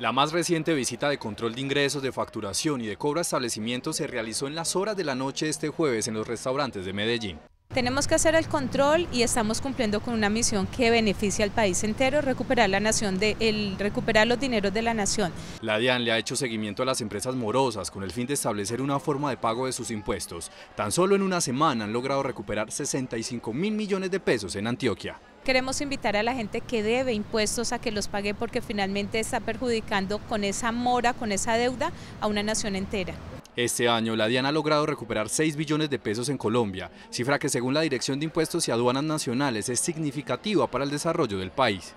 La más reciente visita de control de ingresos, de facturación y de cobro a establecimientos se realizó en las horas de la noche este jueves en los restaurantes de Medellín. Tenemos que hacer el control y estamos cumpliendo con una misión que beneficia al país entero, recuperar la nación el, recuperar los dineros de la nación. La DIAN le ha hecho seguimiento a las empresas morosas con el fin de establecer una forma de pago de sus impuestos. Tan solo en una semana han logrado recuperar 65 mil millones de pesos en Antioquia. Queremos invitar a la gente que debe impuestos a que los pague porque finalmente está perjudicando con esa mora, con esa deuda a una nación entera. Este año, la DIAN ha logrado recuperar 6 billones de pesos en Colombia, cifra que según la Dirección de Impuestos y Aduanas Nacionales es significativa para el desarrollo del país.